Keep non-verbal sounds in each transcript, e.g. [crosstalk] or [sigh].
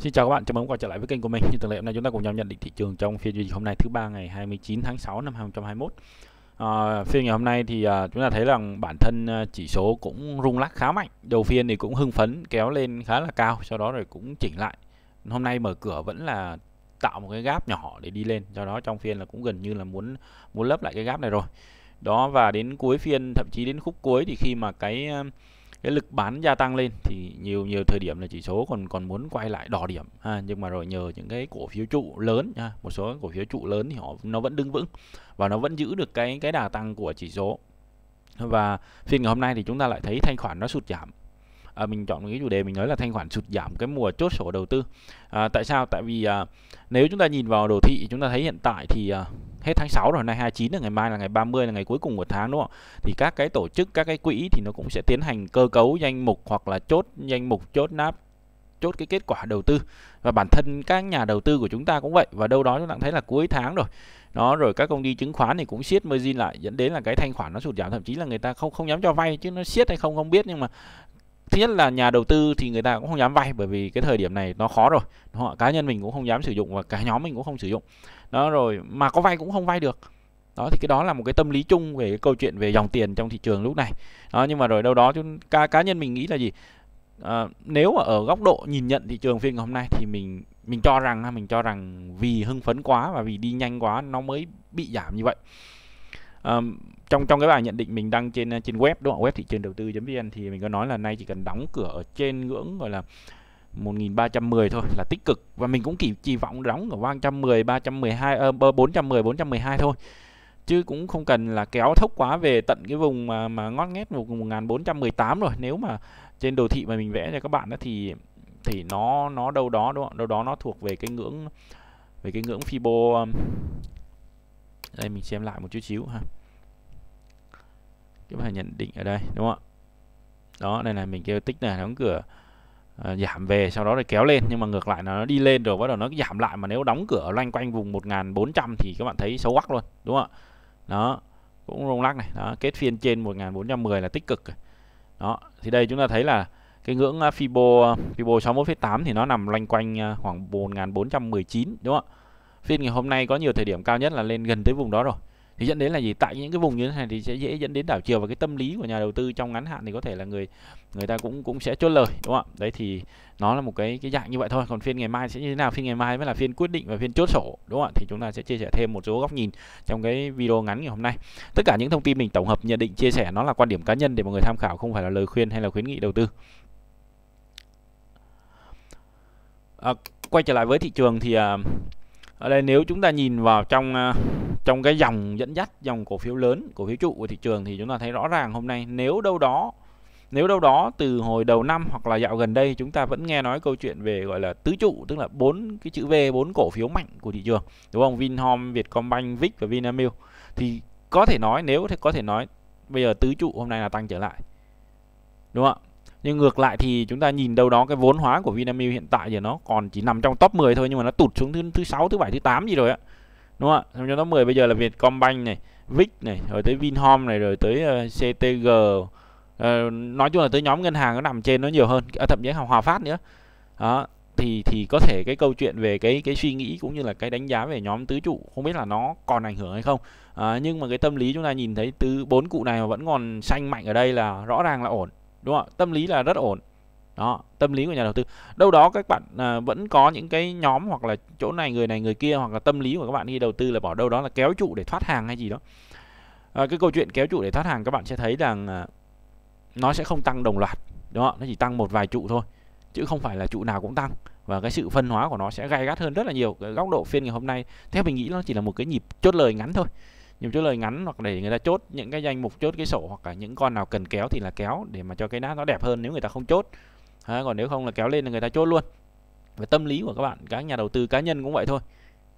Xin chào các bạn, chào mừng quay trở lại với kênh của mình. Như thường lệ hôm nay chúng ta cùng nhau nhận định thị trường trong phiên giao dịch hôm nay thứ ba ngày 29 tháng 6 năm 2021. À, phiên ngày hôm nay thì à, chúng ta thấy rằng bản thân à, chỉ số cũng rung lắc khá mạnh. Đầu phiên thì cũng hưng phấn kéo lên khá là cao, sau đó rồi cũng chỉnh lại. Hôm nay mở cửa vẫn là tạo một cái gáp nhỏ để đi lên, do đó trong phiên là cũng gần như là muốn muốn lấp lại cái gáp này rồi. Đó và đến cuối phiên thậm chí đến khúc cuối thì khi mà cái à, cái lực bán gia tăng lên thì nhiều nhiều thời điểm là chỉ số còn còn muốn quay lại đỏ điểm ha nhưng mà rồi nhờ những cái cổ phiếu trụ lớn ha một số cổ phiếu trụ lớn thì họ nó vẫn đứng vững và nó vẫn giữ được cái cái đà tăng của chỉ số và phiên ngày hôm nay thì chúng ta lại thấy thanh khoản nó sụt giảm à, mình chọn cái chủ đề mình nói là thanh khoản sụt giảm cái mùa chốt sổ đầu tư à, tại sao tại vì à, nếu chúng ta nhìn vào đồ thị chúng ta thấy hiện tại thì à, hết tháng 6 rồi, nay 29 là ngày mai là ngày 30 là ngày cuối cùng của tháng đúng không? Thì các cái tổ chức, các cái quỹ thì nó cũng sẽ tiến hành cơ cấu danh mục hoặc là chốt danh mục, chốt nắp chốt cái kết quả đầu tư và bản thân các nhà đầu tư của chúng ta cũng vậy và đâu đó chúng ta thấy là cuối tháng rồi nó rồi các công ty chứng khoán thì cũng siết margin lại dẫn đến là cái thanh khoản nó sụt giảm thậm chí là người ta không không dám cho vay chứ nó siết hay không không biết nhưng mà thứ nhất là nhà đầu tư thì người ta cũng không dám vay bởi vì cái thời điểm này nó khó rồi họ cá nhân mình cũng không dám sử dụng và cả nhóm mình cũng không sử dụng đó rồi mà có vay cũng không vay được đó thì cái đó là một cái tâm lý chung về cái câu chuyện về dòng tiền trong thị trường lúc này đó nhưng mà rồi đâu đó chúng cá cá nhân mình nghĩ là gì à, nếu mà ở góc độ nhìn nhận thị trường phiên ngày hôm nay thì mình mình cho rằng mình cho rằng vì hưng phấn quá và vì đi nhanh quá nó mới bị giảm như vậy à, trong trong cái bài nhận định mình đăng trên trên web đúng không web thị trường đầu tư vn thì mình có nói là nay chỉ cần đóng cửa ở trên ngưỡng gọi là 1310 thôi là tích cực và mình cũng kỳ kỳ vọng đóng ở 310 312 uh, 410 412 thôi chứ cũng không cần là kéo thốc quá về tận cái vùng mà, mà ngót nghét vùng 1418 rồi nếu mà trên đồ thị mà mình vẽ cho các bạn đó thì thì nó nó đâu đó đúng không? đâu đó nó thuộc về cái ngưỡng về cái ngưỡng Fibo um, đây mình xem lại một chút xíu ha chúng ta nhận định ở đây đúng không ạ đó đây là mình kêu tích này đóng cửa uh, giảm về sau đó lại kéo lên nhưng mà ngược lại nó đi lên rồi bắt đầu nó giảm lại mà nếu đóng cửa loanh quanh vùng 1400 thì các bạn thấy xấu quắc luôn đúng không ạ đó cũng rung lắc này đó kết phiên trên 1410 là tích cực đó thì đây chúng ta thấy là cái ngưỡng ờ, Fibo ờ, Fibo 61,8 thì nó nằm loanh quanh khoảng 1419 đúng không ạ phiên ngày hôm nay có nhiều thời điểm cao nhất là lên gần tới vùng đó rồi thì dẫn đến là gì tại những cái vùng như thế này thì sẽ dễ dẫn đến đảo chiều và cái tâm lý của nhà đầu tư trong ngắn hạn thì có thể là người người ta cũng cũng sẽ chốt lời đúng không ạ đấy thì nó là một cái cái dạng như vậy thôi còn phiên ngày mai sẽ như thế nào phiên ngày mai mới là phiên quyết định và phiên chốt sổ đúng không ạ thì chúng ta sẽ chia sẻ thêm một số góc nhìn trong cái video ngắn ngày hôm nay tất cả những thông tin mình tổng hợp nhận định chia sẻ nó là quan điểm cá nhân để mọi người tham khảo không phải là lời khuyên hay là khuyến nghị đầu tư à, quay trở lại với thị trường thì à, ở đây nếu chúng ta nhìn vào trong à, trong cái dòng dẫn dắt dòng cổ phiếu lớn cổ phiếu trụ của thị trường thì chúng ta thấy rõ ràng hôm nay nếu đâu đó nếu đâu đó từ hồi đầu năm hoặc là dạo gần đây chúng ta vẫn nghe nói câu chuyện về gọi là tứ trụ tức là bốn cái chữ V bốn cổ phiếu mạnh của thị trường đúng không Vinhome, Vietcombank, Vic và Vinamilk thì có thể nói nếu thì có thể nói bây giờ tứ trụ hôm nay là tăng trở lại đúng không ạ nhưng ngược lại thì chúng ta nhìn đâu đó cái vốn hóa của Vinamilk hiện tại giờ nó còn chỉ nằm trong top 10 thôi nhưng mà nó tụt xuống thứ thứ sáu thứ bảy thứ tám gì rồi á đúng không ạ trong đó 10 bây giờ là Vietcombank này Vic này rồi tới Vinhome này rồi tới ờ, CTG uh, ờ, nói chung là tới nhóm ngân hàng nó nằm trên nó nhiều hơn à, thậm chí là Hòa Phát nữa đó thì thì có thể cái câu chuyện về cái cái suy nghĩ cũng như là cái đánh giá về nhóm tứ trụ không biết là nó còn ảnh hưởng hay không à, nhưng mà cái tâm lý chúng ta nhìn thấy từ bốn cụ này mà vẫn còn xanh mạnh ở đây là rõ ràng là ổn đúng không ạ tâm lý là rất ổn đó tâm lý của nhà đầu tư đâu đó các bạn à, vẫn có những cái nhóm hoặc là chỗ này người này người kia hoặc là tâm lý của các bạn đi đầu tư là bỏ đâu đó là kéo trụ để thoát hàng hay gì đó à, cái câu chuyện kéo trụ để thoát hàng các bạn sẽ thấy rằng à, nó sẽ không tăng đồng loạt đó nó chỉ tăng một vài trụ thôi chứ không phải là trụ nào cũng tăng và cái sự phân hóa của nó sẽ gay gắt hơn rất là nhiều cái góc độ phiên ngày hôm nay theo mình nghĩ nó chỉ là một cái nhịp chốt lời ngắn thôi nhịp chốt lời ngắn hoặc để người ta chốt những cái danh mục chốt cái sổ hoặc là những con nào cần kéo thì là kéo để mà cho cái nát nó đẹp hơn nếu người ta không chốt à, còn nếu không là kéo lên là người ta chốt luôn và tâm lý của các bạn các nhà đầu tư cá nhân cũng vậy thôi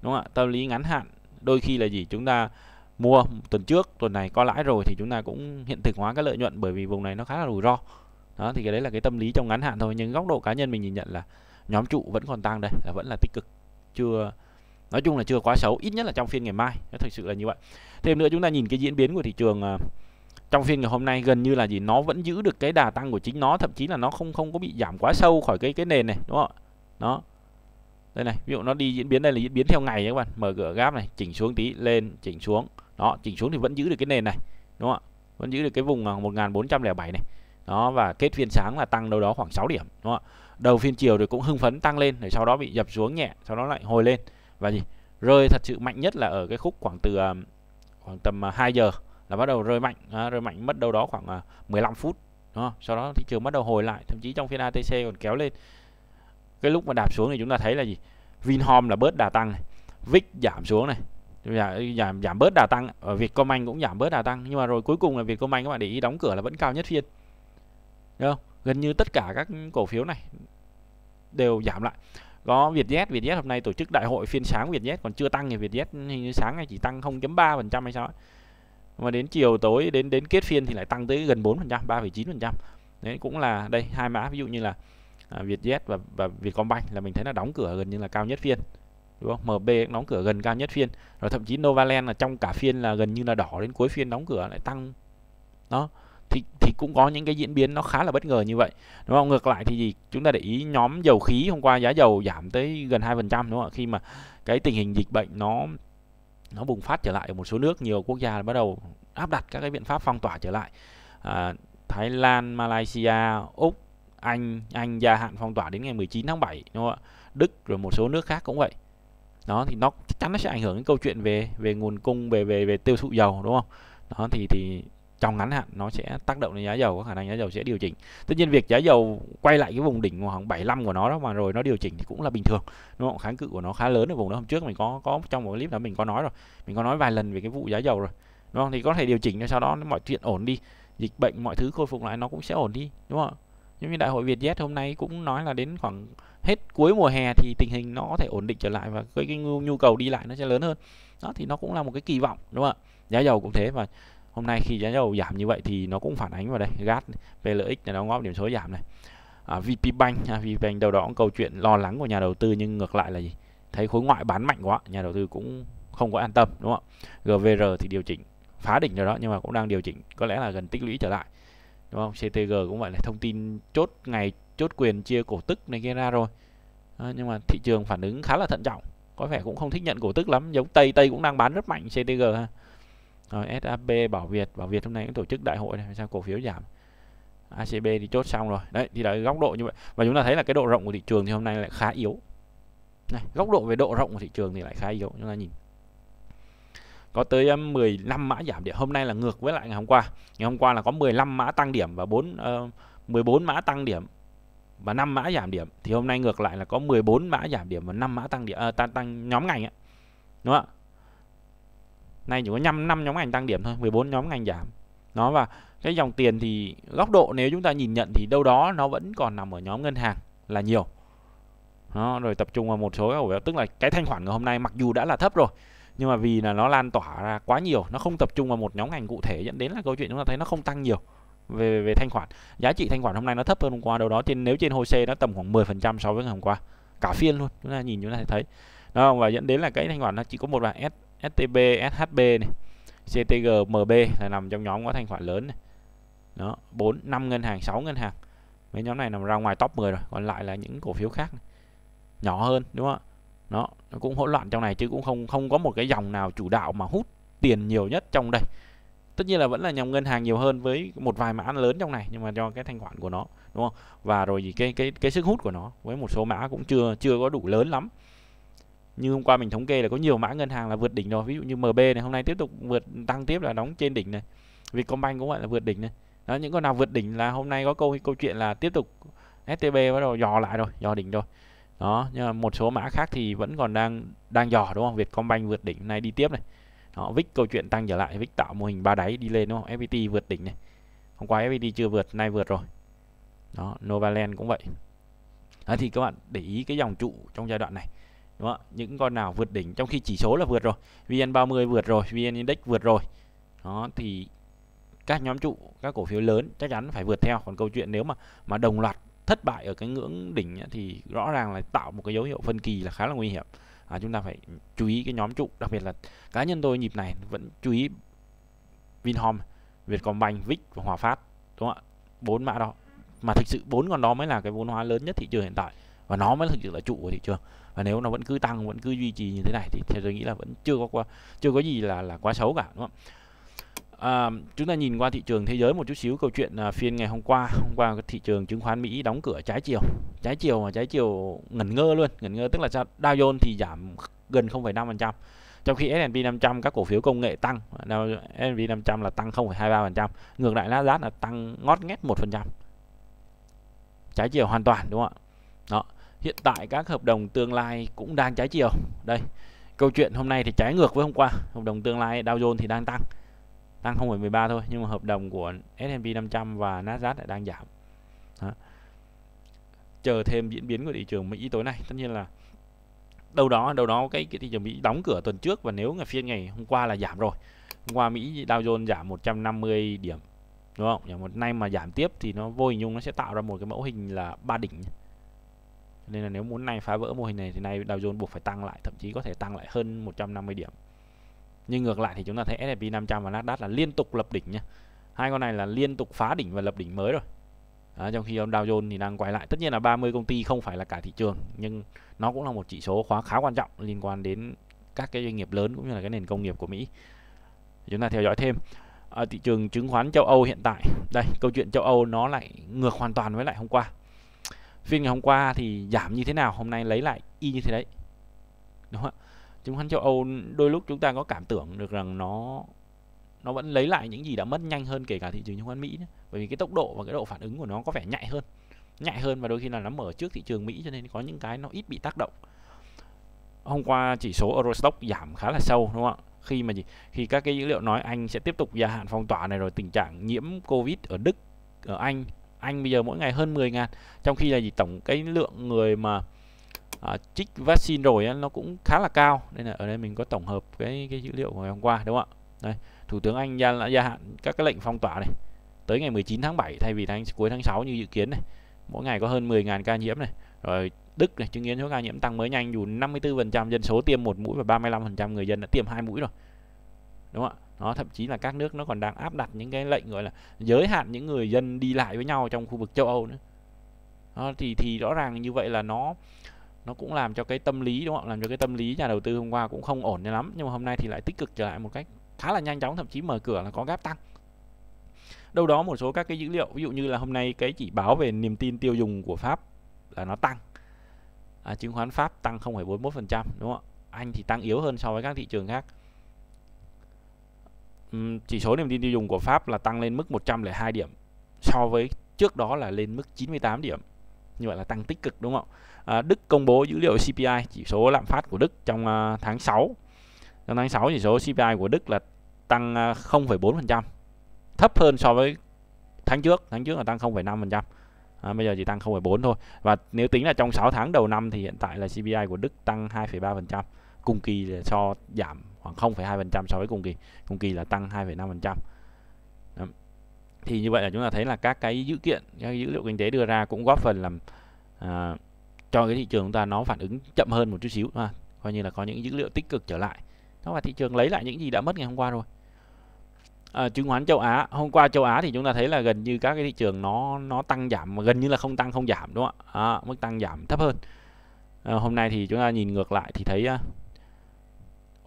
đúng không ạ tâm lý ngắn hạn đôi khi là gì chúng ta mua tuần trước tuần này có lãi rồi thì chúng ta cũng hiện thực hóa các lợi nhuận bởi vì vùng này nó khá là rủi ro đó thì cái đấy là cái tâm lý trong ngắn hạn thôi nhưng góc độ cá nhân mình nhìn nhận là nhóm trụ vẫn còn tăng đây là vẫn là tích cực chưa nói chung là chưa quá xấu ít nhất là trong phiên ngày mai nó thực sự là như vậy thêm nữa chúng ta nhìn cái diễn biến của thị trường à, trong phiên ngày hôm nay gần như là gì nó vẫn giữ được cái đà tăng của chính nó thậm chí là nó không không có bị giảm quá sâu khỏi cái cái nền này đúng không nó đây này ví dụ nó đi diễn biến đây là diễn biến theo ngày các bạn mở cửa gap này chỉnh xuống tí lên chỉnh xuống đó chỉnh xuống thì vẫn giữ được cái nền này đúng không ạ vẫn giữ được cái vùng 1407 à, này đó và kết phiên sáng là tăng đâu đó khoảng 6 điểm đúng không ạ đầu phiên chiều thì cũng hưng phấn tăng lên để sau đó bị dập xuống nhẹ sau đó lại hồi lên và gì rơi thật sự mạnh nhất là ở cái khúc khoảng từ à, khoảng tầm 2 à, giờ là bắt đầu rơi mạnh à, rơi mạnh mất đâu đó khoảng à, 15 phút đó. sau đó thị trường bắt đầu hồi lại thậm chí trong phiên ATC còn kéo lên cái lúc mà đạp xuống thì chúng ta thấy là gì Vinhome là bớt đà tăng này VIX giảm xuống này dạ, giảm giảm bớt đà tăng ở ờ, Vietcombank cũng giảm bớt đà tăng nhưng mà rồi cuối cùng là Vietcombank các bạn để ý đóng cửa là vẫn cao nhất phiên Đúng không? gần như tất cả các cổ phiếu này đều giảm lại có Vietjet Vietjet hôm nay tổ chức đại hội phiên sáng Vietjet còn chưa tăng thì Vietjet hình như sáng này chỉ tăng 0.3 phần trăm hay sao ấy và đến chiều tối đến đến kết phiên thì lại tăng tới gần 4% 3,9% đấy cũng là đây hai mã ví dụ như là à, Vietjet và và Vietcombank là mình thấy là đóng cửa gần như là cao nhất phiên đúng không MB cũng đóng cửa gần cao nhất phiên rồi thậm chí Novaland là trong cả phiên là gần như là đỏ đến cuối phiên đóng cửa lại tăng đó thì thì cũng có những cái diễn biến nó khá là bất ngờ như vậy đúng không ngược lại thì gì chúng ta để ý nhóm dầu khí hôm qua giá dầu giảm tới gần hai phần trăm đúng không ạ khi mà cái tình hình dịch bệnh nó nó bùng phát trở lại ở một số nước nhiều quốc gia bắt đầu áp đặt các cái biện pháp phong tỏa trở lại à, Thái Lan Malaysia Úc Anh Anh gia hạn phong tỏa đến ngày 19 tháng 7 đúng không ạ Đức rồi một số nước khác cũng vậy đó thì nó chắc chắn nó sẽ ảnh hưởng đến câu chuyện về về nguồn cung về về về tiêu thụ dầu đúng không đó thì thì trong ngắn hạn nó sẽ tác động đến giá dầu có khả năng giá dầu sẽ điều chỉnh tất nhiên việc giá dầu quay lại cái vùng đỉnh khoảng 75 của nó đó mà rồi nó điều chỉnh thì cũng là bình thường nó kháng cự của nó khá lớn ở vùng đó hôm trước mình có có trong một clip đó mình có nói rồi mình có nói vài lần về cái vụ giá dầu rồi đúng không thì có thể điều chỉnh cho sau đó mọi chuyện ổn đi dịch bệnh mọi thứ khôi phục lại nó cũng sẽ ổn đi đúng không nhưng như đại hội Việt Jet hôm nay cũng nói là đến khoảng hết cuối mùa hè thì tình hình nó có thể ổn định trở lại và cái, cái nhu cầu đi lại nó sẽ lớn hơn đó thì nó cũng là một cái kỳ vọng đúng không ạ giá dầu cũng thế và hôm nay khi giá dầu giảm như vậy thì nó cũng phản ánh vào đây gas PLX này nó góp điểm số giảm này à, bank à, VPBank đầu đó cũng câu chuyện lo lắng của nhà đầu tư nhưng ngược lại là gì thấy khối ngoại bán mạnh quá nhà đầu tư cũng không có an tâm đúng không GVR thì điều chỉnh phá đỉnh rồi đó nhưng mà cũng đang điều chỉnh có lẽ là gần tích lũy trở lại đúng không CTG cũng vậy là thông tin chốt ngày chốt quyền chia cổ tức này kia ra rồi à, nhưng mà thị trường phản ứng khá là thận trọng có vẻ cũng không thích nhận cổ tức lắm giống Tây Tây cũng đang bán rất mạnh CTG ha rồi SAP Bảo Việt Bảo Việt hôm nay cũng tổ chức đại hội này sao cổ phiếu giảm ACB thì chốt xong rồi đấy thì đấy góc độ như vậy và chúng ta thấy là cái độ rộng của thị trường thì hôm nay lại khá yếu này góc độ về độ rộng của thị trường thì lại khá yếu chúng ta nhìn có tới 15 mã giảm điểm hôm nay là ngược với lại ngày hôm qua ngày hôm qua là có 15 mã tăng điểm và 4 uh, 14 mã tăng điểm và 5 mã giảm điểm thì hôm nay ngược lại là có 14 mã giảm điểm và 5 mã tăng điểm uh, tăng, tăng nhóm ngành ấy. đúng không ạ nay chỉ có 5 năm nhóm ngành tăng điểm thôi 14 nhóm ngành giảm nó và cái dòng tiền thì góc độ nếu chúng ta nhìn nhận thì đâu đó nó vẫn còn nằm ở nhóm ngân hàng là nhiều nó rồi tập trung vào một số cổ phiếu tức là cái thanh khoản ngày hôm nay mặc dù đã là thấp rồi nhưng mà vì là nó lan tỏa ra quá nhiều nó không tập trung vào một nhóm ngành cụ thể dẫn đến là câu chuyện chúng ta thấy nó không tăng nhiều về về thanh khoản giá trị thanh khoản hôm nay nó thấp hơn hôm qua đâu đó trên nếu trên hồ HOSE nó tầm khoảng 10% so với ngày hôm qua cả phiên luôn chúng ta nhìn chúng ta thấy đó và dẫn đến là cái thanh khoản nó chỉ có một vài S STB, SHB này, CTG, MB là nằm trong nhóm có thanh khoản lớn này. Đó, 4 5 ngân hàng, 6 ngân hàng. Mấy nhóm này nằm ra ngoài top 10 rồi, còn lại là những cổ phiếu khác này. nhỏ hơn đúng không ạ? Nó cũng hỗn loạn trong này chứ cũng không không có một cái dòng nào chủ đạo mà hút tiền nhiều nhất trong đây. Tất nhiên là vẫn là nhóm ngân hàng nhiều hơn với một vài mã lớn trong này nhưng mà do cái thanh khoản của nó đúng không? Và rồi gì cái cái cái sức hút của nó với một số mã cũng chưa chưa có đủ lớn lắm như hôm qua mình thống kê là có nhiều mã ngân hàng là vượt đỉnh rồi ví dụ như MB này hôm nay tiếp tục vượt tăng tiếp là đóng trên đỉnh này Vietcombank cũng vậy là vượt đỉnh này đó những con nào vượt đỉnh là hôm nay có câu câu chuyện là tiếp tục STB bắt đầu dò lại rồi dò đỉnh rồi đó nhưng mà một số mã khác thì vẫn còn đang đang dò đúng không Vietcombank vượt đỉnh này đi tiếp này đó VIX câu chuyện tăng trở lại VIX tạo mô hình ba đáy đi lên đúng không FPT vượt đỉnh này hôm qua FPT chưa vượt nay vượt rồi đó Novaland cũng vậy đó thì các bạn để ý cái dòng trụ trong giai đoạn này đúng không những con nào vượt đỉnh trong khi chỉ số là vượt rồi vn30 vượt rồi vn index vượt rồi đó thì các nhóm trụ các cổ phiếu lớn chắc chắn phải vượt theo còn câu chuyện nếu mà mà đồng loạt thất bại ở cái ngưỡng đỉnh thì rõ ràng là tạo một cái dấu hiệu phân kỳ là khá là nguy hiểm à, chúng ta phải chú ý cái nhóm trụ đặc biệt là cá nhân tôi nhịp này vẫn chú ý Vinhome Vietcombank Vic và Hòa Phát đúng không ạ bốn mã đó mà thực sự bốn con đó mới là cái vốn hóa lớn nhất thị trường hiện tại và nó mới thực sự là trụ của thị trường và nếu nó vẫn cứ tăng vẫn cứ duy trì như thế này thì theo tôi nghĩ là vẫn chưa có qua chưa có gì là là quá xấu cả đúng không À, chúng ta nhìn qua thị trường thế giới một chút xíu câu chuyện à, phiên ngày hôm qua hôm qua thị trường chứng khoán Mỹ đóng cửa trái chiều trái chiều mà trái chiều ngẩn ngơ luôn ngẩn ngơ tức là sao Dow Jones thì giảm gần 0,5% trong khi S&P 500 các cổ phiếu công nghệ tăng S&P 500 là tăng 0,23% ngược lại Nasdaq là tăng ngót nghét một phần trăm trái chiều hoàn toàn đúng không ạ đó hiện tại các hợp đồng tương lai cũng đang trái chiều đây câu chuyện hôm nay thì trái ngược với hôm qua hợp đồng tương lai Dow Jones thì đang tăng tăng không phải 0,13 thôi nhưng mà hợp đồng của S&P 500 và Nasdaq lại đang giảm Đó. chờ thêm diễn biến của thị trường Mỹ tối nay tất nhiên là đâu đó đâu đó cái, cái thị trường Mỹ đóng cửa tuần trước và nếu là phiên ngày hôm qua là giảm rồi hôm qua Mỹ Dow Jones giảm 150 điểm đúng không? Nhưng mà nay mà giảm tiếp thì nó vô hình dung nó sẽ tạo ra một cái mẫu hình là ba đỉnh nên là nếu muốn nay phá vỡ mô hình này thì nay Dow Jones buộc phải tăng lại thậm chí có thể tăng lại hơn 150 điểm nhưng ngược lại thì chúng ta thấy S&P 500 và Nasdaq là liên tục lập đỉnh nhá hai con này là liên tục phá đỉnh và lập đỉnh mới rồi à, trong khi ông Dow Jones thì đang quay lại tất nhiên là 30 công ty không phải là cả thị trường nhưng nó cũng là một chỉ số khóa khá quan trọng liên quan đến các cái doanh nghiệp lớn cũng như là cái nền công nghiệp của Mỹ chúng ta theo dõi thêm ở thị trường chứng khoán châu Âu hiện tại đây câu chuyện châu Âu nó lại ngược hoàn toàn với lại hôm qua phiên ngày hôm qua thì giảm như thế nào hôm nay lấy lại y như thế đấy đúng không ạ chứng khoán châu Âu đôi lúc chúng ta có cảm tưởng được rằng nó nó vẫn lấy lại những gì đã mất nhanh hơn kể cả thị trường chứng khoán Mỹ nữa. bởi vì cái tốc độ và cái độ phản ứng của nó có vẻ nhạy hơn nhạy hơn và đôi khi là nó mở trước thị trường Mỹ cho nên có những cái nó ít bị tác động hôm qua chỉ số Eurostock giảm khá là sâu đúng không ạ khi mà gì khi các cái dữ liệu nói Anh sẽ tiếp tục gia hạn phong tỏa này rồi tình trạng nhiễm Covid ở Đức ở Anh anh bây giờ mỗi ngày hơn 10 ngàn trong khi là gì tổng cái lượng người mà à, trích vaccine rồi ấy, nó cũng khá là cao nên là ở đây mình có tổng hợp cái cái dữ liệu của ngày hôm qua đúng không ạ đây thủ tướng anh gia, gia hạn các cái lệnh phong tỏa này tới ngày 19 tháng 7 thay vì tháng cuối tháng 6 như dự kiến này mỗi ngày có hơn 10 ngàn ca nhiễm này rồi Đức này chứng kiến số ca nhiễm tăng mới nhanh dù 54% phần trăm dân số tiêm một mũi và 35% phần trăm người dân đã tiêm hai mũi rồi đúng không ạ nó thậm chí là các nước nó còn đang áp đặt những cái lệnh gọi là giới hạn những người dân đi lại với nhau trong khu vực châu Âu nữa đó, thì thì rõ ràng như vậy là nó nó cũng làm cho cái tâm lý đúng không làm cho cái tâm lý nhà đầu tư hôm qua cũng không ổn cho lắm nhưng mà hôm nay thì lại tích cực trở lại một cách khá là nhanh chóng thậm chí mở cửa là có gáp tăng đâu đó một số các cái dữ liệu ví dụ như là hôm nay cái chỉ báo về niềm tin tiêu dùng của Pháp là nó tăng à, chứng khoán Pháp tăng 0,41% đúng không ạ Anh thì tăng yếu hơn so với các thị trường khác chỉ số niềm tin tiêu dùng của Pháp là tăng lên mức 102 điểm so với trước đó là lên mức 98 điểm như vậy là tăng tích cực đúng không à, Đức công bố dữ liệu CPI chỉ số lạm phát của Đức trong uh, tháng 6 trong tháng 6 chỉ số CPI của Đức là tăng uh, à, 0,4% thấp hơn so với tháng trước tháng trước là tăng 0,5% à, bây giờ chỉ tăng 0,4 thôi và nếu tính là trong 6 tháng đầu năm thì hiện tại là CPI của Đức tăng 2,3% cùng kỳ là so giảm khoảng 0,2% so với cùng kỳ cùng kỳ là tăng 2,5% thì như vậy là chúng ta thấy là các cái dữ kiện các dữ liệu kinh tế đưa ra cũng góp phần làm à, cho cái thị trường chúng ta nó phản ứng chậm hơn một chút xíu ha coi như là có những dữ liệu tích cực trở lại đó là thị trường lấy lại những gì đã mất ngày hôm qua rồi à, chứng khoán châu Á hôm qua châu Á thì chúng ta thấy là gần như các cái thị trường nó nó tăng giảm mà gần như là không tăng không giảm đúng không ạ à, mức tăng giảm thấp hơn à, hôm nay thì chúng ta nhìn ngược lại thì thấy à,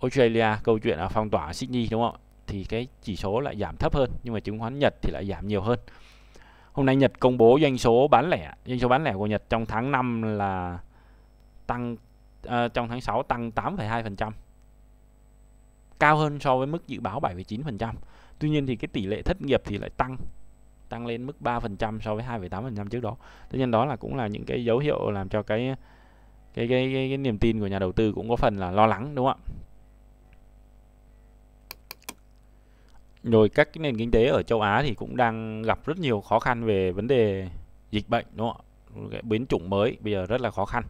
Australia câu chuyện là phong tỏa Sydney đúng không thì cái chỉ số lại giảm thấp hơn nhưng mà chứng khoán Nhật thì lại giảm nhiều hơn hôm nay Nhật công bố doanh số bán lẻ doanh số bán lẻ của Nhật trong tháng 5 là tăng uh, trong tháng 6 tăng 8,2% cao hơn so với mức dự báo 7,9% tuy nhiên thì cái tỷ lệ thất nghiệp thì lại tăng tăng lên mức 3% so với 2,8% trước đó Tuy nhiên đó là cũng là những cái dấu hiệu làm cho cái cái cái, cái, cái niềm tin của nhà đầu tư cũng có phần là lo lắng đúng không ạ rồi các cái nền kinh tế ở châu Á thì cũng đang gặp rất nhiều khó khăn về vấn đề dịch bệnh đúng không ạ biến chủng mới bây giờ rất là khó khăn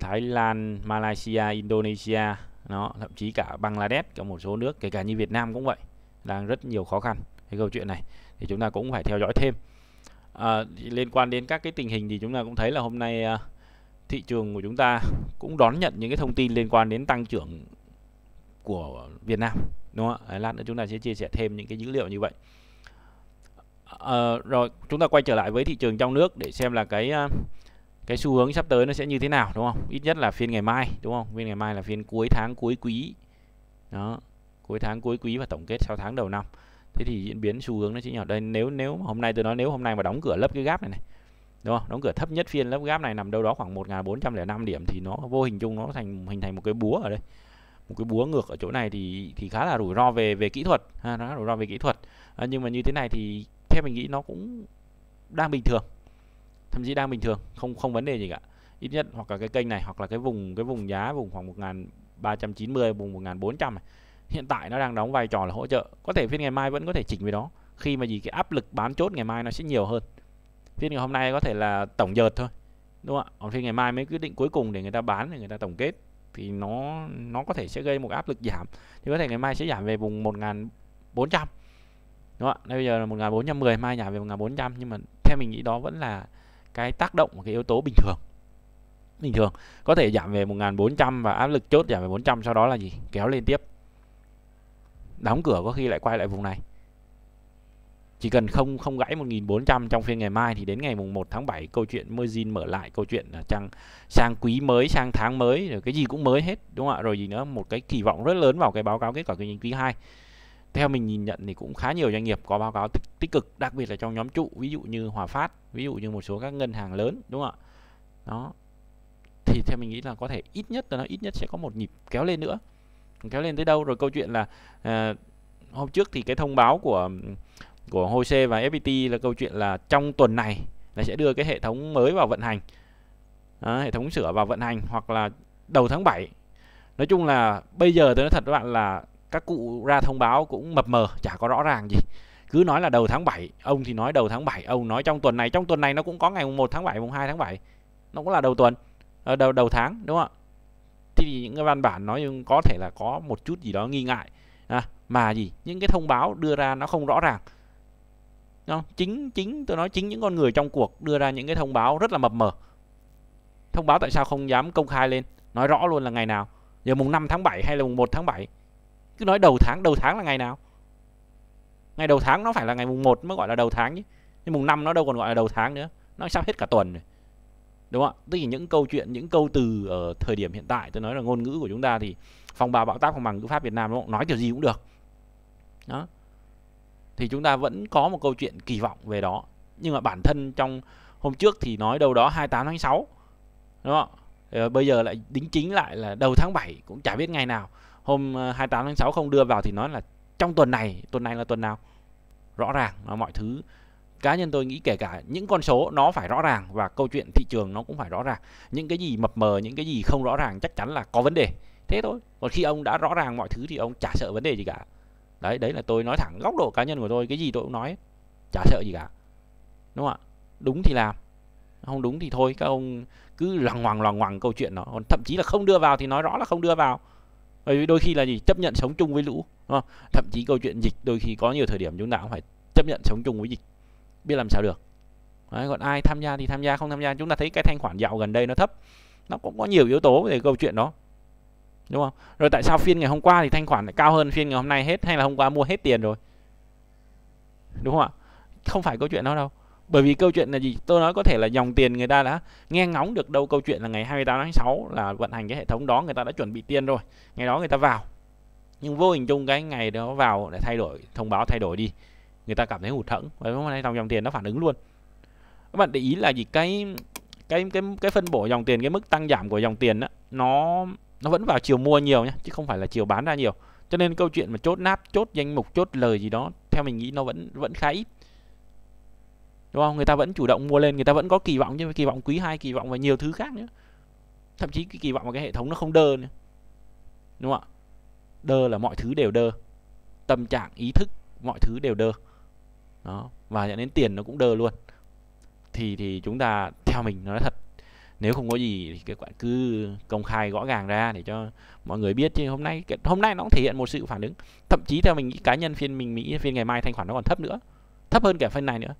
Thái Lan Malaysia Indonesia nó thậm chí cả Bangladesh cả một số nước kể cả như Việt Nam cũng vậy đang rất nhiều khó khăn cái câu chuyện này thì chúng ta cũng phải theo dõi thêm à, liên quan đến các cái tình hình thì chúng ta cũng thấy là hôm nay à, thị trường của chúng ta cũng đón nhận những cái thông tin liên quan đến tăng trưởng của Việt Nam đúng không ạ lát nữa chúng ta sẽ chia sẻ thêm những cái dữ liệu như vậy à, rồi chúng ta quay trở lại với thị trường trong nước để xem là cái cái xu hướng sắp tới nó sẽ như thế nào đúng không ít nhất là phiên ngày mai đúng không phiên ngày mai là phiên cuối tháng cuối quý đó cuối tháng cuối quý và tổng kết 6 tháng đầu năm thế thì diễn biến xu hướng nó sẽ nhỏ đây nếu nếu hôm nay tôi nói nếu hôm nay mà đóng cửa lấp cái gáp này này đúng không đóng cửa thấp nhất phiên lấp gáp này nằm đâu đó khoảng 1405 điểm thì nó vô hình chung nó thành hình thành một cái búa ở đây một cái búa ngược ở chỗ này thì thì khá là rủi ro về về kỹ thuật ha nó rủi ro về kỹ thuật à, nhưng mà như thế này thì theo mình nghĩ nó cũng đang bình thường thậm chí đang bình thường không không vấn đề gì cả ít nhất hoặc là cái kênh này hoặc là cái vùng cái vùng giá vùng khoảng 1390 vùng 1400 này hiện tại nó đang đóng vai trò là hỗ trợ có thể phiên ngày mai vẫn có thể chỉnh về đó khi mà gì cái áp lực bán chốt ngày mai nó sẽ nhiều hơn phiên ngày hôm nay có thể là tổng dợt thôi đúng không ạ còn phiên ngày mai mới quyết định cuối cùng để người ta bán để người ta tổng kết thì nó nó có thể sẽ gây một áp lực giảm thì có thể ngày mai sẽ giảm về vùng 1400 đúng không ạ đây bây giờ là 1410 mai giảm về 1400 nhưng mà theo mình nghĩ đó vẫn là cái tác động của cái yếu tố bình thường bình thường có thể giảm về 1400 và áp lực chốt giảm về 400 sau đó là gì kéo lên tiếp đóng cửa có khi lại quay lại vùng này chỉ cần không không gãy 1400 trong phiên ngày mai thì đến ngày mùng 1 tháng 7 câu chuyện margin mở lại câu chuyện là trang sang quý mới sang tháng mới rồi cái gì cũng mới hết đúng không ạ rồi gì nữa một cái kỳ vọng rất lớn vào cái báo cáo kết quả kinh doanh quý 2 theo mình nhìn nhận thì cũng khá nhiều doanh nghiệp có báo cáo tích, tích cực đặc biệt là trong nhóm trụ ví dụ như Hòa Phát ví dụ như một số các ngân hàng lớn đúng không ạ đó thì theo mình nghĩ là có thể ít nhất là nó ít nhất sẽ có một nhịp kéo lên nữa kéo lên tới đâu rồi câu chuyện là à, hôm trước thì cái thông báo của của HOSE và FPT là câu chuyện là trong tuần này là sẽ đưa cái hệ thống mới vào vận hành đó, hệ thống sửa vào vận hành hoặc là đầu tháng 7 nói chung là bây giờ tôi nói thật các bạn là các cụ ra thông báo cũng mập mờ chả có rõ ràng gì cứ nói là đầu tháng 7 ông thì nói đầu tháng 7 ông nói trong tuần này trong tuần này nó cũng có ngày mùng 1 tháng 7 mùng 2 tháng 7 nó cũng là đầu tuần ờ, đầu đầu tháng đúng không ạ thì những cái văn bản nói có thể là có một chút gì đó nghi ngại à, mà gì những cái thông báo đưa ra nó không rõ ràng không? chính chính tôi nói chính những con người trong cuộc đưa ra những cái thông báo rất là mập mờ thông báo tại sao không dám công khai lên nói rõ luôn là ngày nào giờ mùng 5 tháng 7 hay là mùng 1 tháng 7 cứ nói đầu tháng đầu tháng là ngày nào ngày đầu tháng nó phải là ngày mùng 1 mới gọi là đầu tháng chứ nhưng mùng 5 nó đâu còn gọi là đầu tháng nữa nó sắp hết cả tuần rồi đúng không ạ tức là những câu chuyện những câu từ ở thời điểm hiện tại tôi nói là ngôn ngữ của chúng ta thì phòng bà bạo tác phòng bằng ngữ pháp Việt Nam đúng không? nói kiểu gì cũng được đó thì chúng ta vẫn có một câu chuyện kỳ vọng về đó nhưng mà bản thân trong hôm trước thì nói đâu đó 28 tháng 6 đúng không ờ, bây giờ lại đính chính lại là đầu tháng 7 cũng chả biết ngày nào hôm 28 ờ, tháng 6 không đưa vào thì nói là trong tuần này tuần này là tuần nào rõ ràng là mọi thứ cá nhân tôi nghĩ kể cả những con số nó phải rõ ràng và câu chuyện thị trường nó cũng phải rõ ràng những cái gì mập mờ những cái gì không rõ ràng chắc chắn là có vấn đề thế thôi còn khi ông đã rõ ràng mọi thứ thì ông chả sợ vấn đề gì cả đấy đấy là tôi nói thẳng góc độ cá nhân của tôi cái gì tôi cũng nói chả sợ gì cả đúng không ạ đúng thì làm không đúng thì thôi các ông cứ lằng ngoằng lằng ngoằng câu chuyện đó còn thậm chí là không đưa vào thì nói rõ là không đưa vào bởi vì đôi khi là gì chấp nhận sống chung với lũ đúng không? thậm chí câu chuyện dịch đôi khi có nhiều thời điểm chúng ta cũng phải chấp nhận sống chung với dịch biết làm sao được Đấy, còn ai tham gia thì tham gia không tham gia chúng ta thấy cái thanh khoản dạo gần đây nó thấp nó cũng có nhiều yếu tố về câu chuyện đó đúng không rồi tại sao phiên ngày hôm qua thì thanh khoản lại cao hơn phiên ngày hôm nay hết hay là hôm qua mua hết tiền rồi đúng không ạ không phải câu chuyện đó đâu bởi vì câu chuyện là gì tôi nói có thể là dòng tiền người ta đã nghe ngóng được đâu câu chuyện là ngày 28 tháng 6 là vận hành cái hệ thống đó người ta đã chuẩn bị tiền rồi ngày đó người ta vào nhưng vô hình chung cái ngày đó vào để thay đổi thông báo thay đổi đi người ta cảm thấy hụt hẫng và hôm nay dòng dòng tiền nó phản ứng luôn các bạn để ý là gì cái cái cái cái phân bổ dòng tiền cái mức tăng giảm của dòng tiền đó, nó nó vẫn vào chiều mua nhiều nhé chứ không phải là chiều bán ra nhiều cho nên câu chuyện mà chốt nắp chốt danh mục chốt lời gì đó theo mình nghĩ nó vẫn vẫn khá ít đúng không người ta vẫn chủ động mua lên người ta vẫn có kỳ vọng nhưng kỳ vọng quý hai kỳ vọng và nhiều thứ khác nữa thậm chí cái kỳ vọng vào cái hệ thống nó không đơ nữa đúng không ạ đơ là mọi thứ đều đơ tâm trạng ý thức mọi thứ đều đơ đó và dẫn đến tiền nó cũng đơ luôn thì thì chúng ta theo mình nó thật nếu không có gì thì các bạn cứ công khai rõ ràng ra để cho mọi người biết chứ hôm nay hôm nay nó cũng thể hiện một sự phản ứng thậm chí theo mình nghĩ cá nhân phiên mình nghĩ phiên ngày mai thanh khoản nó còn thấp nữa thấp hơn cả phiên này nữa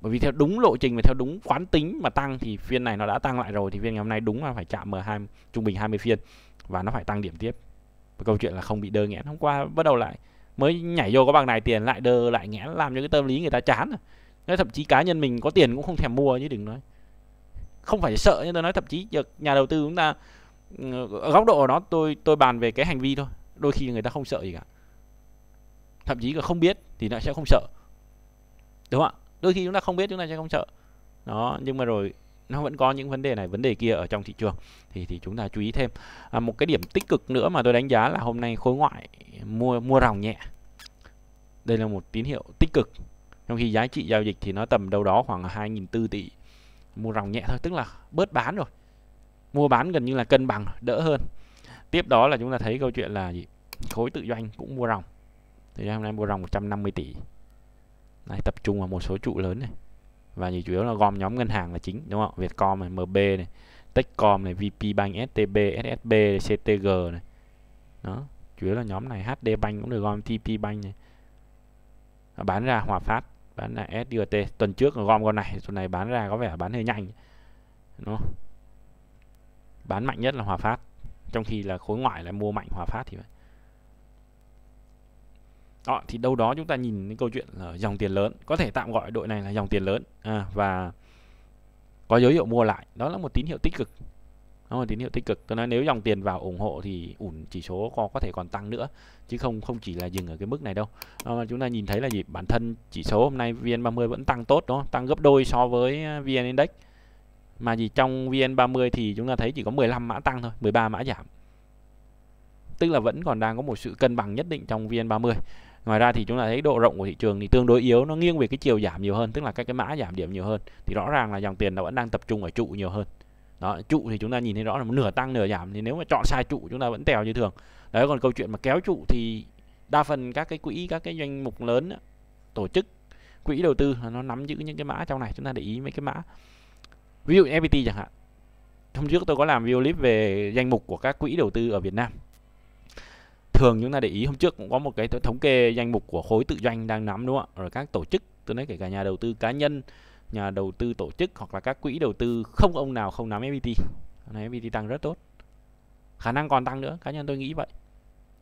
bởi vì theo đúng lộ trình và theo đúng quán tính mà tăng thì phiên này nó đã tăng lại rồi thì phiên ngày hôm nay đúng là phải chạm M2 trung bình 20 phiên và nó phải tăng điểm tiếp và câu chuyện là không bị đơ nghẽn hôm qua bắt đầu lại mới nhảy vô có bằng này tiền lại đơ lại nghẽn làm cho cái tâm lý người ta chán rồi à. thậm chí cá nhân mình có tiền cũng không thèm mua chứ đừng nói không phải sợ nhưng tôi nói thậm chí nhà đầu tư chúng ta ở ừ, góc độ đó tôi tôi bàn về cái hành vi thôi đôi khi người ta không sợ gì cả thậm chí là không biết thì nó sẽ không sợ đúng không ạ đôi khi chúng ta không biết chúng ta sẽ không sợ đó nhưng mà rồi nó vẫn có những vấn đề này vấn đề kia ở trong thị trường thì thì chúng ta chú ý thêm à, một cái điểm tích cực nữa mà tôi đánh giá là hôm nay khối ngoại mua mua ròng nhẹ đây là một tín hiệu tích cực trong khi giá trị giao dịch thì nó tầm đâu đó khoảng 2.400 tỷ mua ròng nhẹ thôi tức là bớt bán rồi mua bán gần như là cân bằng đỡ hơn tiếp đó là chúng ta thấy câu chuyện là gì khối tự doanh cũng mua ròng thì hôm nay mua ròng 150 tỷ này tập trung vào một số trụ lớn này và nhiều chủ yếu là gom nhóm ngân hàng là chính đúng không Vietcom này MB này Techcom này VP Bank STB SSB này, CTG này đó chủ yếu là nhóm này HD Bank cũng được gom TP Bank này bán ra Hòa Phát bán là SUT tuần trước gom con này tuần này bán ra có vẻ bán hơi nhanh đúng không? bán mạnh nhất là Hòa Phát trong khi là khối ngoại lại mua mạnh Hòa Phát thì vậy đó, thì đâu đó chúng ta nhìn cái câu chuyện là dòng tiền lớn có thể tạm gọi đội này là dòng tiền lớn à, và có dấu hiệu mua lại đó là một tín hiệu tích cực nó là tín hiệu tích cực tôi nói nếu dòng tiền vào ủng hộ thì ủn chỉ số có có thể còn tăng nữa chứ không không chỉ là dừng ở cái mức này đâu à, chúng ta nhìn thấy là gì bản thân chỉ số hôm nay VN30 vẫn tăng tốt đó tăng gấp đôi so với ờ, VN Index mà gì trong VN30 thì chúng ta thấy chỉ có 15 mã tăng thôi 13 mã giảm tức là vẫn còn đang có một sự cân bằng nhất định trong VN30 ngoài ra thì chúng ta thấy độ rộng của thị trường thì tương đối yếu nó nghiêng về cái chiều giảm nhiều hơn tức là các cái mã giảm điểm nhiều hơn thì rõ ràng là dòng tiền nó vẫn đang tập trung ở trụ nhiều hơn đó trụ thì chúng ta nhìn thấy rõ là một nửa tăng nửa giảm thì nếu mà chọn sai trụ chúng ta vẫn tèo như thường đấy còn câu chuyện mà kéo trụ thì đa phần các cái quỹ các cái danh mục lớn tổ chức quỹ đầu tư nó nắm giữ những cái mã trong này chúng ta để ý mấy cái mã ví dụ FPT chẳng hạn hôm trước tôi có làm video clip về danh mục của các quỹ đầu tư ở Việt Nam thường chúng ta để ý hôm trước cũng có một cái thống kê danh mục của khối tự doanh đang nắm đúng không ạ rồi các tổ chức tôi nói kể cả nhà đầu tư cá nhân nhà đầu tư tổ chức hoặc là các quỹ đầu tư không ông nào không nắm FPT này FPT tăng rất tốt khả năng còn tăng nữa cá nhân tôi nghĩ vậy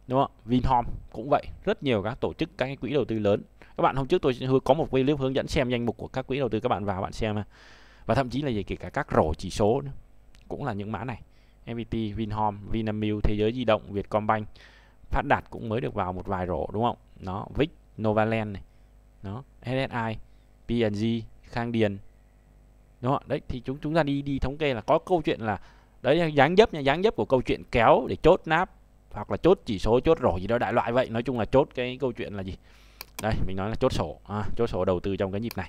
đúng không Vinhome cũng vậy rất nhiều các tổ chức các quỹ đầu tư lớn các bạn hôm trước tôi có một video hướng dẫn xem danh mục của các quỹ đầu tư các bạn vào bạn xem và thậm chí là gì kể cả các rổ chỉ số nữa. cũng là những mã này FPT, Vinhome, Vinamilk, Thế giới di động, Vietcombank, Phát đạt cũng mới được vào một vài rổ đúng không? Nó Vic, Novaland này, nó SSI, PNG, Khang Điền đúng không? đấy thì chúng chúng ta đi đi thống kê là có câu chuyện là đấy là dáng dấp nha dáng dấp của câu chuyện kéo để chốt nắp hoặc là chốt chỉ số chốt rổ gì đó đại loại vậy nói chung là chốt cái câu chuyện là gì đây mình nói là chốt sổ à, chốt sổ đầu tư trong cái nhịp này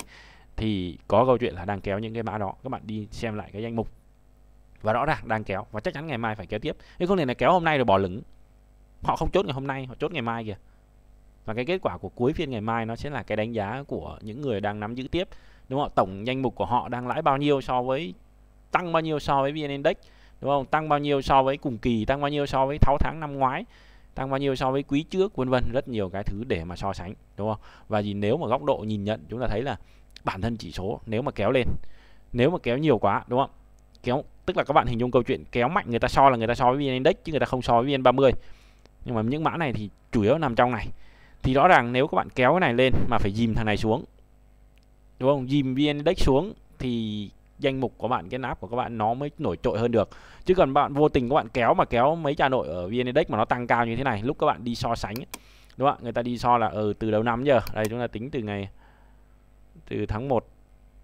thì có câu chuyện là đang kéo những cái mã đó các bạn đi xem lại cái danh mục và rõ ràng đang kéo và chắc chắn ngày mai phải kéo tiếp nhưng không thể là kéo hôm nay rồi bỏ lửng họ không chốt ngày hôm nay họ chốt ngày mai kìa và cái kết quả của cuối phiên ngày mai nó sẽ là cái đánh giá của những người đang nắm giữ tiếp đúng không tổng danh mục của họ đang lãi bao nhiêu so với tăng bao nhiêu so với vn index đúng không tăng bao nhiêu so với cùng kỳ tăng bao nhiêu so với 6 tháng năm ngoái tăng bao nhiêu so với quý trước vân vân rất nhiều cái thứ để mà so sánh đúng không và gì nếu mà góc độ nhìn nhận chúng ta thấy là bản thân chỉ số nếu mà kéo lên nếu mà kéo nhiều quá đúng không kéo tức là các bạn hình dung câu chuyện kéo mạnh người ta so là người ta so với vn index chứ người ta không so với vn 30 nhưng mà những mã này thì chủ yếu nằm trong này thì rõ ràng nếu các bạn kéo cái này lên mà phải dìm thằng này xuống đúng không dìm vn index xuống thì danh mục của bạn cái nắp của các bạn nó mới nổi trội hơn được chứ còn bạn vô tình các bạn kéo mà kéo mấy trà nội ở vn index mà nó tăng cao như thế này lúc các bạn đi so sánh đúng không ạ người ta đi so là ở ừ, từ đầu năm giờ đây chúng ta tính từ ngày từ tháng 1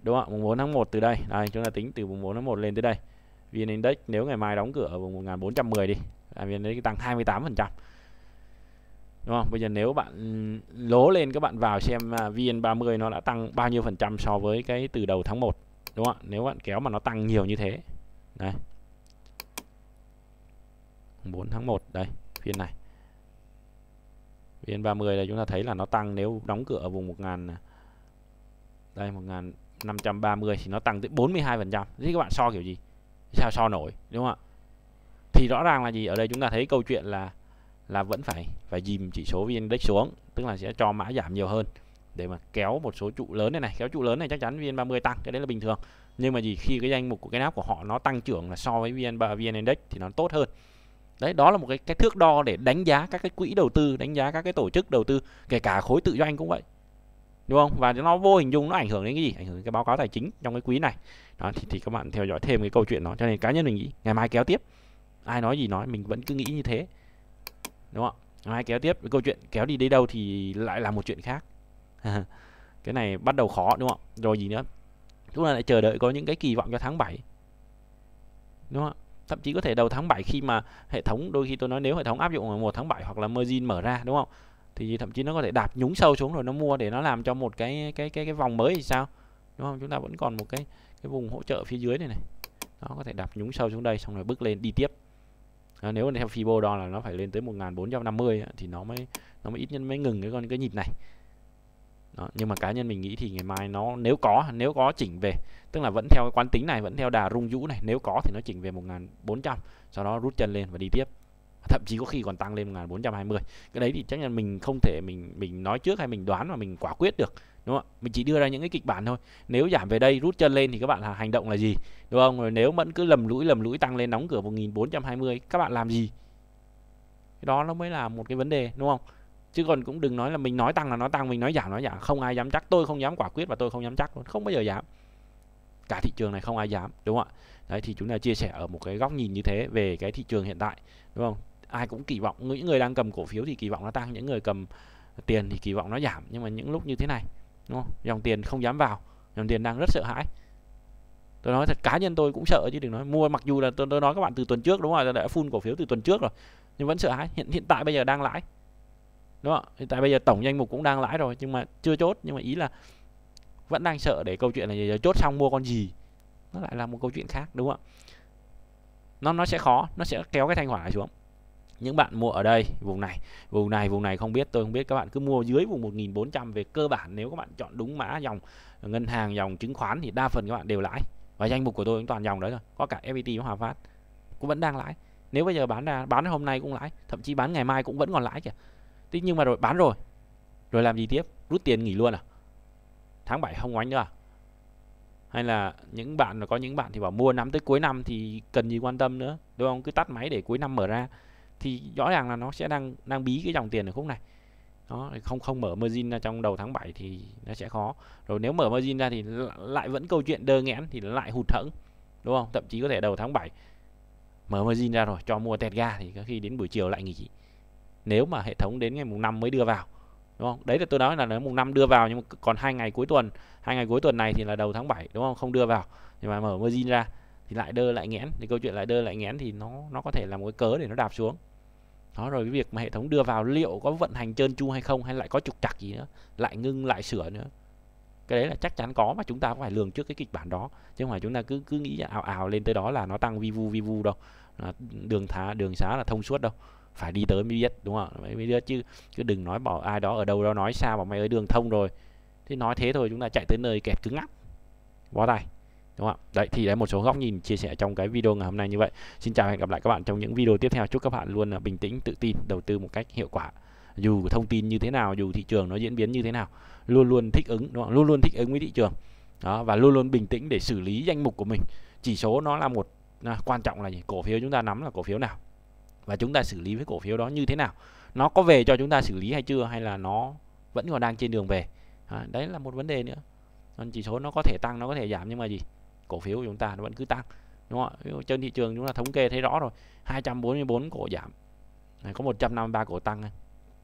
đúng không ạ mùng 4 tháng 1 từ đây đây chúng ta tính từ mùng 4 tháng 1 lên tới đây vn index nếu ngày mai đóng cửa ở vùng 1410 đi vn index tăng 28 phần trăm đúng không bây giờ nếu bạn ừ, lố lên các bạn vào xem à, VN30 nó đã tăng bao nhiêu phần trăm so với cái từ đầu tháng 1 đúng không ạ nếu bạn kéo mà nó tăng nhiều như thế đây 4 tháng 1 đây phiên này VN30 đây chúng ta thấy là nó tăng nếu đóng cửa ở vùng 1000 à, đây 1530 thì nó tăng tới 42% thế các bạn so kiểu gì sao so nổi đúng không ạ thì rõ ràng là gì ở đây chúng ta thấy câu chuyện là là vẫn phải phải dìm chỉ số vn index xuống tức là sẽ cho mã giảm nhiều hơn để mà kéo một số trụ lớn này này kéo trụ lớn này chắc chắn vn 30 tăng cái đấy là bình thường nhưng mà gì khi cái danh mục của cái nắp của họ nó tăng trưởng là so với vn vn index thì nó tốt hơn đấy đó là một cái cái thước đo để đánh giá các cái quỹ đầu tư đánh giá các cái tổ chức đầu tư kể cả khối tự doanh cũng vậy đúng không và nó vô hình dung nó ảnh hưởng đến cái gì ảnh hưởng đến cái báo cáo tài chính trong cái quý này đó thì, thì các bạn theo dõi thêm cái câu chuyện đó cho nên cá nhân mình nghĩ ngày mai kéo tiếp ai nói gì nói mình vẫn cứ nghĩ như thế đúng không ạ kéo tiếp với câu chuyện kéo đi đến đâu thì lại là một chuyện khác [laughs] cái này bắt đầu khó đúng không rồi gì nữa chúng ta lại chờ đợi có những cái kỳ vọng cho tháng 7 đúng không thậm chí có thể đầu tháng 7 khi mà hệ thống đôi khi tôi nói nếu hệ thống áp dụng vào 1 tháng 7 hoặc là margin mở ra đúng không thì thậm chí nó có thể đạp nhúng sâu xuống rồi nó mua để nó làm cho một cái cái cái cái vòng mới thì sao đúng không chúng ta vẫn còn một cái cái vùng hỗ trợ phía dưới này này nó có thể đạp nhúng sâu xuống đây xong rồi bước lên đi tiếp Ờ, nếu mà theo fibo đo là nó phải lên tới 1450 thì nó mới nó mới ít nhất mới ngừng cái con cái nhịp này đó, nhưng mà cá nhân mình nghĩ thì ngày mai nó nếu có nếu có chỉnh về tức là vẫn theo cái quán tính này vẫn theo đà rung rũ này nếu có thì nó chỉnh về 1400 sau đó rút chân lên và đi tiếp thậm chí có khi còn tăng lên 1420 cái đấy thì chắc là mình không thể mình mình nói trước hay mình đoán mà mình quả quyết được đúng không ạ mình chỉ đưa ra những cái kịch bản thôi nếu giảm về đây rút chân lên thì các bạn là hành động là gì đúng không rồi nếu vẫn cứ lầm lũi lầm lũi tăng lên nóng cửa 1420 các bạn làm gì cái đó nó mới là một cái vấn đề đúng không chứ còn cũng đừng nói là mình nói tăng là nó tăng mình nói giảm nó giảm không ai dám chắc tôi không dám quả quyết và tôi không dám chắc luôn không bao giờ dám cả thị trường này không ai dám đúng không ạ đấy thì chúng ta chia sẻ ở một cái góc nhìn như thế về cái thị trường hiện tại đúng không ai cũng kỳ vọng những người đang cầm cổ phiếu thì kỳ vọng nó tăng những người cầm tiền thì kỳ vọng nó giảm nhưng mà những lúc như thế này đúng không dòng tiền không dám vào dòng tiền đang rất sợ hãi tôi nói thật cá nhân tôi cũng sợ chứ đừng nói mua mặc dù là tôi, tôi nói các bạn từ tuần trước đúng không đã phun cổ phiếu từ tuần trước rồi nhưng vẫn sợ hãi hiện hiện tại bây giờ đang lãi đúng không hiện tại bây giờ tổng danh mục cũng đang lãi rồi nhưng mà chưa chốt nhưng mà ý là vẫn đang sợ để câu chuyện là giờ chốt xong mua con gì nó lại là một câu chuyện khác đúng không ạ nó nó sẽ khó nó sẽ kéo cái thanh hỏa xuống những bạn mua ở đây vùng này vùng này vùng này không biết tôi không biết các bạn cứ mua dưới vùng 1400 về cơ bản nếu các bạn chọn đúng mã dòng ngân hàng dòng chứng khoán thì đa phần các bạn đều lãi và danh mục của tôi cũng toàn dòng đấy rồi có cả FPT e và Hòa Phát cũng vẫn đang lãi nếu bây giờ bán ra bán hôm nay cũng lãi thậm chí bán ngày mai cũng vẫn còn lãi kìa thế nhưng mà rồi bán rồi rồi làm gì tiếp rút tiền nghỉ luôn à tháng 7 không oánh nữa à? hay là những bạn có những bạn thì bảo mua nắm tới cuối năm thì cần gì quan tâm nữa đúng không cứ tắt máy để cuối năm mở ra thì rõ ràng là nó sẽ đang đang bí cái dòng tiền ở khúc này nó không không mở margin ra trong đầu tháng 7 thì nó sẽ khó rồi nếu mở margin ra thì lại vẫn câu chuyện đơ nghẽn thì lại hụt hẫng đúng không thậm chí có thể đầu tháng 7 mở margin ra rồi cho mua tẹt ga thì có khi đến buổi chiều lại nghỉ nếu mà hệ thống đến ngày mùng 5 mới đưa vào đúng không đấy là tôi nói là nếu mùng 5 đưa vào nhưng mà còn hai ngày cuối tuần hai ngày cuối tuần này thì là đầu tháng 7 đúng không không đưa vào nhưng mà mở margin ra thì lại đơ lại nghẽn thì câu chuyện lại đơ lại nghẽn thì nó nó có thể là một cái cớ để nó đạp xuống đó rồi cái việc mà hệ thống đưa vào liệu có vận hành trơn tru hay không hay lại có trục trặc gì nữa lại ngưng lại sửa nữa cái đấy là chắc chắn có mà chúng ta phải lường trước cái kịch bản đó chứ không phải chúng ta cứ cứ nghĩ ảo ảo lên tới đó là nó tăng vi vu vi vu đâu đường thá đường xá là thông suốt đâu phải đi tới mới biết đúng không mới biết chứ cứ đừng nói bỏ ai đó ở đâu đó nói sao mà mày ơi đường thông rồi thế nói thế thôi chúng ta chạy tới nơi kẹt cứng ngắc bó tay đúng không ạ đấy thì đấy một số góc nhìn chia sẻ trong cái video ngày hôm nay như vậy xin chào và hẹn gặp lại các bạn trong những video tiếp theo chúc các bạn luôn à, bình tĩnh tự tin đầu tư một cách hiệu quả dù thông tin như thế nào dù thị trường nó diễn biến như thế nào luôn luôn thích ứng đúng không? luôn luôn thích ứng với thị trường đó và luôn luôn bình tĩnh để xử lý danh mục của mình chỉ số nó là một à, quan trọng là gì cổ phiếu chúng ta nắm là cổ phiếu nào và chúng ta xử lý với cổ phiếu đó như thế nào nó có về cho chúng ta xử lý hay chưa hay là nó vẫn còn đang trên đường về à, đấy là một vấn đề nữa còn chỉ số nó có thể tăng nó có thể giảm nhưng mà gì cổ phiếu của chúng ta nó vẫn cứ tăng đúng không ạ trên thị trường chúng ta thống kê thấy rõ rồi 244 cổ giảm này, có 153 cổ tăng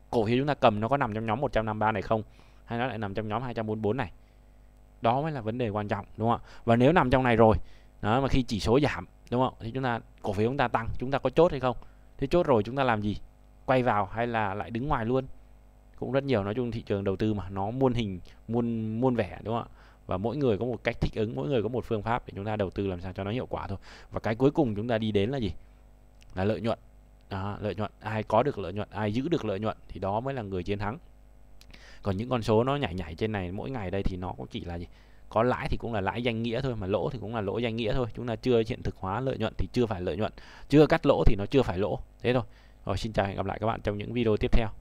cổ phiếu chúng ta cầm nó có nằm trong nhóm 153 này không hay nó lại nằm trong nhóm 244 này đó mới là vấn đề quan trọng đúng không ạ và nếu nằm trong này rồi đó mà khi chỉ số giảm đúng không thì chúng ta cổ phiếu chúng ta tăng chúng ta có chốt hay không thế chốt rồi chúng ta làm gì quay vào hay là lại đứng ngoài luôn cũng rất nhiều nói chung thị trường đầu tư mà nó muôn hình muôn muôn vẻ đúng không ạ và mỗi người có một cách thích ứng mỗi người có một phương pháp để chúng ta đầu tư làm sao cho nó hiệu quả thôi và cái cuối cùng chúng ta đi đến là gì là lợi nhuận à, lợi nhuận ai có được lợi nhuận ai giữ được lợi nhuận thì đó mới là người chiến thắng còn những con số nó nhảy nhảy trên này mỗi ngày đây thì nó cũng chỉ là gì có lãi thì cũng là lãi danh nghĩa thôi mà lỗ thì cũng là lỗ danh nghĩa thôi chúng ta chưa hiện thực hóa lợi nhuận thì chưa phải lợi nhuận chưa cắt lỗ thì nó chưa phải lỗ thế thôi rồi xin chào hẹn gặp lại các bạn trong những video tiếp theo